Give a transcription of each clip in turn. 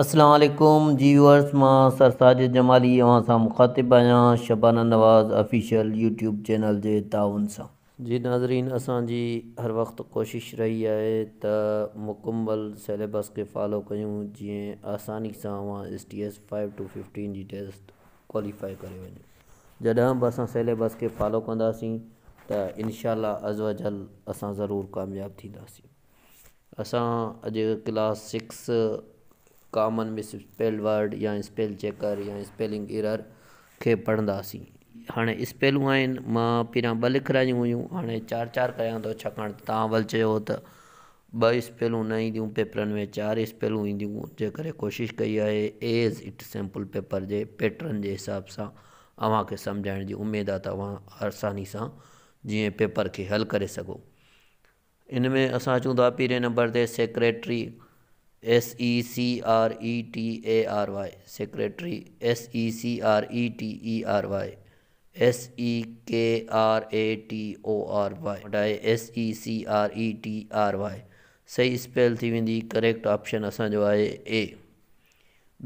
असलकुम जीवर्स वर्स मां सर जमाली अवां सां मुखातिब आया Shabana Nawaz official YouTube channel के ताउन सां जी नाज़रीन असांजी हर वक्त कोशिश रही है त मुकमल सिलेबस खे फॉलो क्यों जी आसानी से अवां S T S five two fifteen की टेस्ट क्वालिफाए करे वञूं जॾहिं बि सिलेबस खे फॉलो कंदासीं त इनशाला अज़वजल असां ज़रूरु कामयाबु थींदासीं असां अॼु class six common misspell word या स्पेल चेकर या स्पेलिंग इरर के पढ़ंदासीं हाँ स्पेलूं आन मां पहिरियां ॿ लिखारायूं हुयूं हाणे चार चारि कयां थो छाकाणि त न ईंदियूं पेपरनि में चार स्पेलूं ईंदियूं कोशिश कई है एज़ इट सैम्पल पेपर के पैटर्न जे हिसाब से अव्हां खे सम्झाइण जी उमेदु आहे तव्हां आसानी से जीअं पेपर के हल कर सघो इनमें में असां अचूं नंबर से secretary S E C R E T A R Y secretary S E C R E T E R Y S E K R A T O R Y D S E C R E T R Y सही spell थी वी correct option असांजो आहे ए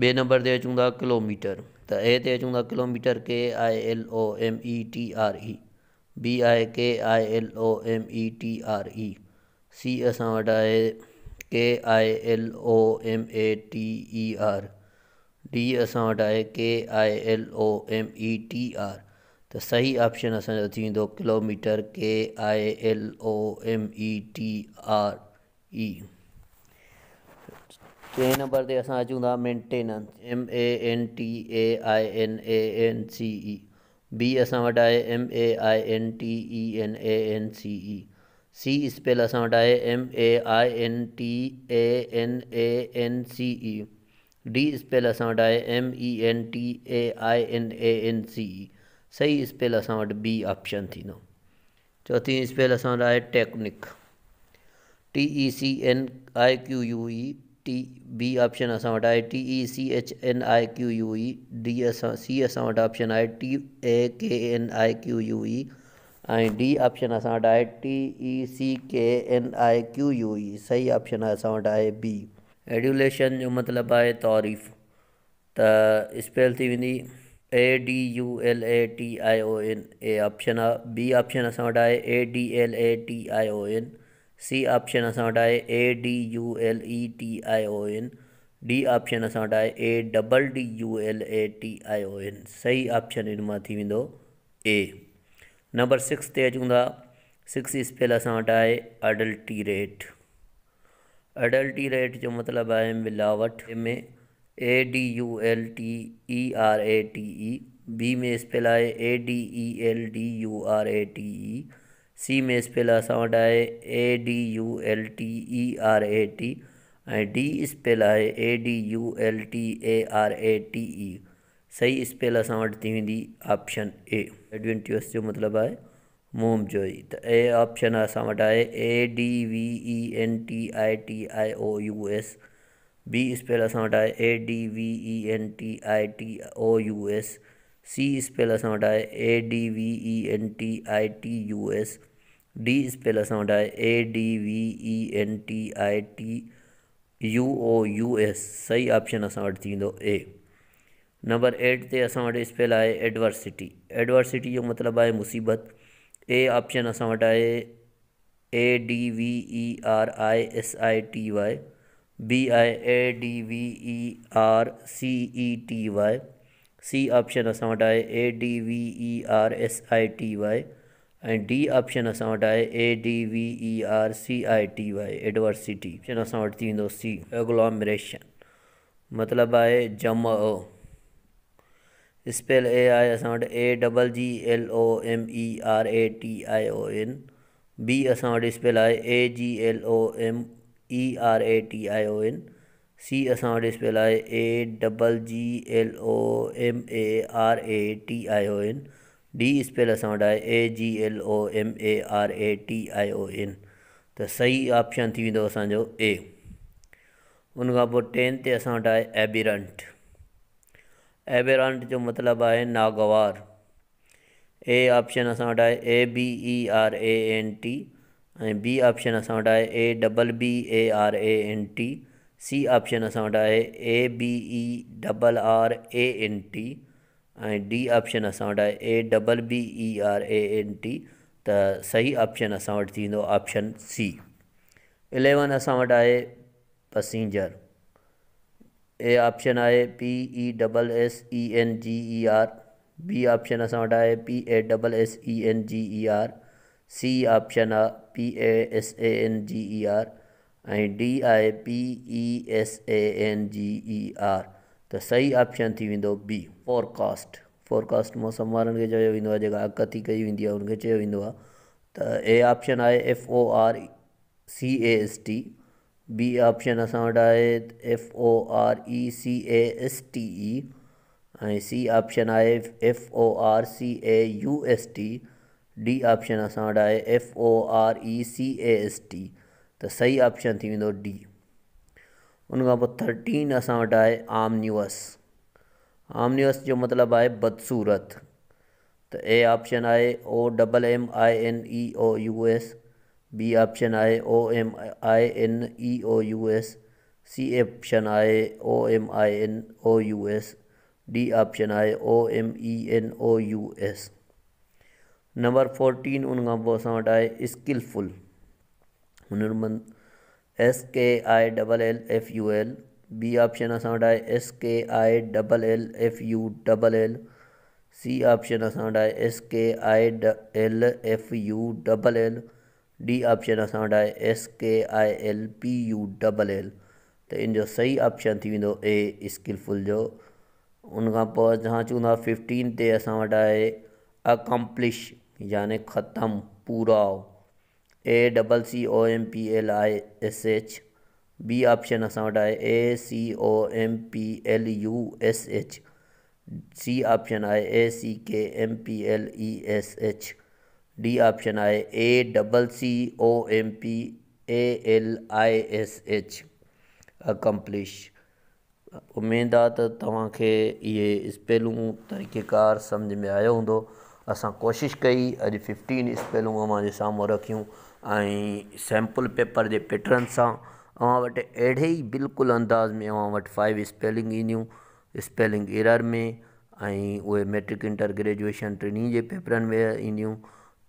ॿिए number से अचूँ था kilometre त ए ते अचूं kilometre K I L O M E T R E B आहे K I L O M E T R E C असां वटि आहे K I L O M A T E R D असां वटि K I L O M E T R त सही option असो थींदो kilometre K I L O M E T R E टे नंबर से असां अचूं था maintenance M A N T A I N A N C E B असां वटि M A I N T E N A N C E C spell असा वटा आहे M A I N T A N A N C E D spell असा वटा आहे M E N T A I N A N C E सही spell असा वटि B option थींदो चौथी स्पेल असा वटि आहे technique T E C N I Q U E T B option असां वटि आहे T E C H N I Q U E D असां सी असां वटि ऑप्शन आहे T A K N I Q U E ऐं D option असां वटि T E C K N I Q U E सही option अस असां B adulation जो मतलब आहे तारीफ़ त स्पेल थी वेंदी A D U L A T I O N A option आहे बी ऑप्शन असां वटि A D L A T I O N C option असां वटि A D U L E T I O N D option असां वटि A double D U L A T I O N सही option हिन थी वेंदो ए number six से अचूँ six spell असां अडल्टी रेट अडल्टीरेट अडल्टीरेट जो मतलब e e, है मिलावट e में A D U L T E R A T E B में स्पेल है A D E L D U R A T E C में स्पेल अस वटि A D U L T E R A T D spell है A D U L T A R A T E सही spell असां वटि option A adventitious जो मतलब आहे मोम जोई त ए ऑप्शन असां वटि A D V E N T I T I O U S B spell असां वटि A D V E N T I T O U S C spell असां वटि A D V E N T I T U S D spell असां वटि A D V E N T I T U O U S सही option असां वटि ए number eight ते असां वटि स्पेल आहे एडवर्सिटी एडवर्सिटी जो मतलब आए मुसीबत ए ऑप्शन असां वटि A D V E R I S I T Y B आई A D V E R C E T Y C option अस वटि A D V E R S I T Y ऐं D option असां वटि A D V E R C I T Y adversity option असां वटि सी एग्लॉमरेशन मतलब आहे जमा स्पेल ए आई असां वटि A double G L O M E R A T I O N B असां वटि स्पेल आहे A G L O M E R A T I O N C असां वटि स्पेल आहे A double G L O M A R A T I O N D spell असां वटि आहे A G L O M A R A T I O N त सही option थी वेंदो असांजो ए उनखां पोइ टेन ते असां वटि आहे एबिरंट एबेरांट जो मतलब आहे नागवार ए ऑप्शन असां वटि A B E R A N T ऐं बी ऑप्शन असां वटि A double B A R A N T C option असां वटि A B E double R A N T ऐं डी ऑप्शन असां वटि A double B E R A N T त सही ऑप्शन असां ऑप्शन सी इलेवन असां वटि आहे ए ऑप्शन आए P E double S E N G E R B option असां वटि P A double S E N G E R C option आ P A S A N G E R D आए P E S A N G E R त सही option थी वो B forecast forecast मौसम वालों के जगह अकती कई वी उनके ए ऑप्शन तो आए F O R C A S T B option अस F O R E C A S T E C option आए F O R C A U S T D option अस F O R E C S T तो सही option थी वो D उन thirteen अस वटि आमनिवस आमन्यूअस आमन्यूअस जो मतलब आए बदसूरत त ए ऑप्शन आए O double M I N E O U S E e B option आए O M I N E O U S C option आए O M I N O U S D option आए O M E N O U S number fourteen उनका बोसा आए skillful हुनरमंद S K I double L F U L B option असां S K I double L F U double L C option असां S K I L F U double L D option अस S K I L P U double L तो इन जो सही option थी वो ए skilful जो उन पोइ असां फिफ्टीन ते अस वटि अकम्पलिश यानि ख़त्म पूरा A double C O M P L I S H B option अस वटि A C O M P L U S H C option आए A C K M P L E S H D option आए A double C O M P A L I S H accomplish उम्मीद आहे त तव्हांखे इहे तरीक़ेकार समझ में आयो हों असां कोशिशि कई अॼु फिफ्टीन स्पेलूं अव्हां जे साम्हूं सैम्पल पेपर के पैटर्न सां अड़े ही बिल्कुल अंदाज़ में अव्हां फाइव स्पेलिंग ईंदियूं स्पेलिंग एरर में ऐं उहे इंटर ग्रेजुएशन टिनी के पेपर में ईंदियूं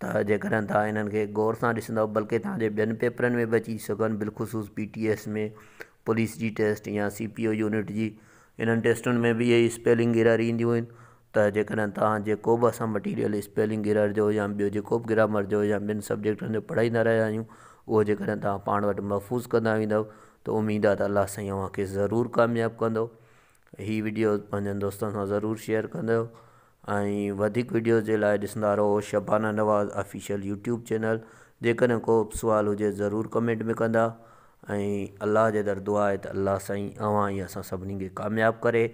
त जेकॾहिं तव्हां हिननि खे गौर सां ॾिसंदव बल्कि तव्हांजे ॿियनि पेपरनि में बि अची सघनि बिलख़ुसूस पी टी एस में पुलिस जी टेस्ट या सी पी ओ यूनिट जी इन्हनि टेस्टुनि में बि इहे स्पेलिंग एरर ईंदियूं आहिनि त जेकॾहिं तव्हां जेको बि असां मटीरियल स्पेलिंग एरर जो या ॿियो जेको बि ग्रामर जो या ॿियनि सब्जेक्टनि जो पढ़ाईंदा रहिया आहियूं उहो जेकॾहिं तव्हां पाण वटि महफ़ूज़ कंदा वेंदव त उमेद आहे त अलाह साईं तव्हांखे ज़रूरु कामयाबु कंदो हीअ वीडियो पंहिंजनि दोस्तनि सां ज़रूरु शेयर कंदो ऐं वधीक वीडियोस जे लाइ रहो Shabana Nawaz official YouTube channel जेकॾहिं को बि सुवाल हुजे कमेंट में कंदा अल्लाह के जे दर दुआ आहे त अलाह साईं अव्हां ई असां सभिनी खे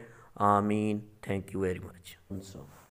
आमीन थैंक यू वेरी मच